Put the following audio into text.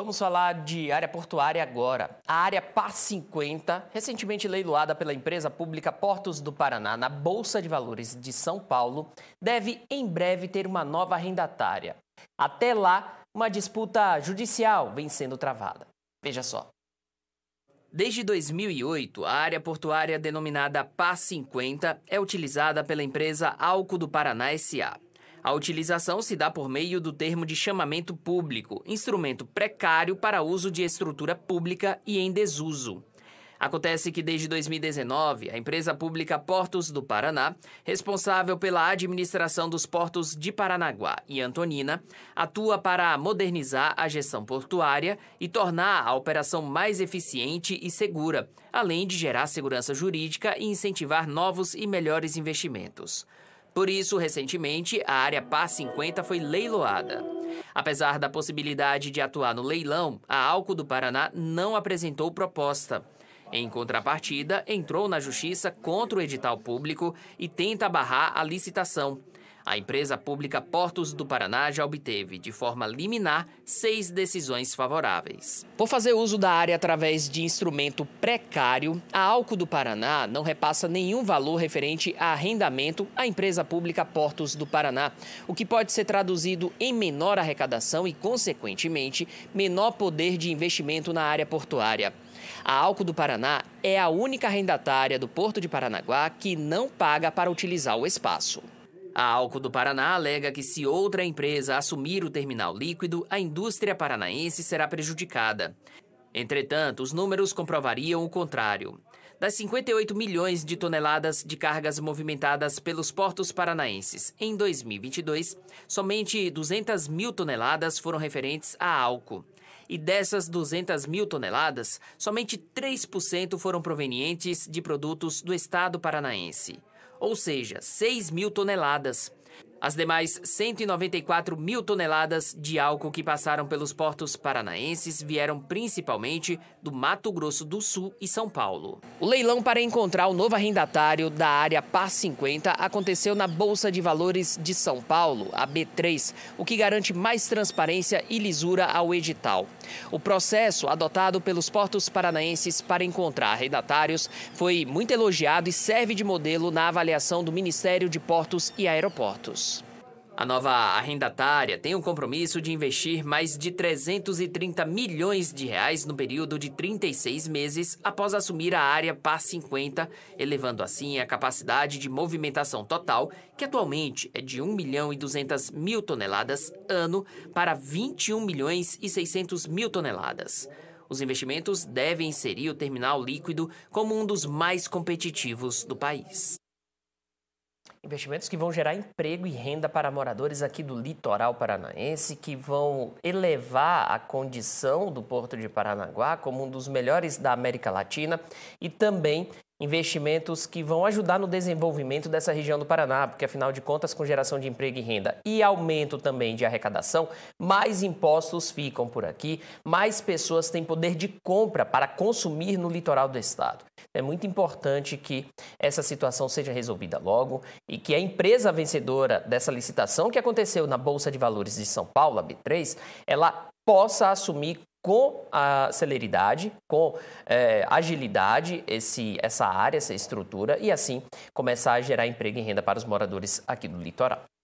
vamos falar de área portuária agora. A área PAR 50, recentemente leiloada pela empresa pública Portos do Paraná na Bolsa de Valores de São Paulo, deve em breve ter uma nova arrendatária. Até lá, uma disputa judicial vem sendo travada. Veja só. Desde 2008, a área portuária denominada PAR 50 é utilizada pela empresa Alco do Paraná SA a utilização se dá por meio do termo de chamamento público, instrumento precário para uso de estrutura pública e em desuso. Acontece que desde 2019, a empresa pública Portos do Paraná, responsável pela administração dos portos de Paranaguá e Antonina, atua para modernizar a gestão portuária e tornar a operação mais eficiente e segura, além de gerar segurança jurídica e incentivar novos e melhores investimentos. Por isso, recentemente, a área PA 50 foi leiloada. Apesar da possibilidade de atuar no leilão, a Alco do Paraná não apresentou proposta. Em contrapartida, entrou na justiça contra o edital público e tenta barrar a licitação. A empresa pública Portos do Paraná já obteve, de forma liminar, seis decisões favoráveis. Por fazer uso da área através de instrumento precário, a Alco do Paraná não repassa nenhum valor referente a arrendamento à empresa pública Portos do Paraná, o que pode ser traduzido em menor arrecadação e, consequentemente, menor poder de investimento na área portuária. A Alco do Paraná é a única arrendatária do Porto de Paranaguá que não paga para utilizar o espaço. A Alco do Paraná alega que se outra empresa assumir o terminal líquido, a indústria paranaense será prejudicada. Entretanto, os números comprovariam o contrário. Das 58 milhões de toneladas de cargas movimentadas pelos portos paranaenses em 2022, somente 200 mil toneladas foram referentes a álcool. E dessas 200 mil toneladas, somente 3% foram provenientes de produtos do estado paranaense ou seja, 6 mil toneladas as demais 194 mil toneladas de álcool que passaram pelos portos paranaenses vieram principalmente do Mato Grosso do Sul e São Paulo. O leilão para encontrar o novo arrendatário da área Par 50 aconteceu na Bolsa de Valores de São Paulo, a B3, o que garante mais transparência e lisura ao edital. O processo adotado pelos portos paranaenses para encontrar arrendatários foi muito elogiado e serve de modelo na avaliação do Ministério de Portos e Aeroportos. A nova arrendatária tem o compromisso de investir mais de 330 milhões de reais no período de 36 meses após assumir a área par 50, elevando assim a capacidade de movimentação total, que atualmente é de 1 milhão e 200 mil toneladas ano, para 21 milhões e 600 mil toneladas. Os investimentos devem inserir o terminal líquido como um dos mais competitivos do país. Investimentos que vão gerar emprego e renda para moradores aqui do litoral paranaense, que vão elevar a condição do Porto de Paranaguá como um dos melhores da América Latina e também investimentos que vão ajudar no desenvolvimento dessa região do Paraná, porque afinal de contas, com geração de emprego e renda e aumento também de arrecadação, mais impostos ficam por aqui, mais pessoas têm poder de compra para consumir no litoral do estado. É muito importante que essa situação seja resolvida logo e que a empresa vencedora dessa licitação que aconteceu na Bolsa de Valores de São Paulo, a B3, ela possa assumir com a celeridade, com é, agilidade esse, essa área, essa estrutura e assim começar a gerar emprego e renda para os moradores aqui do litoral.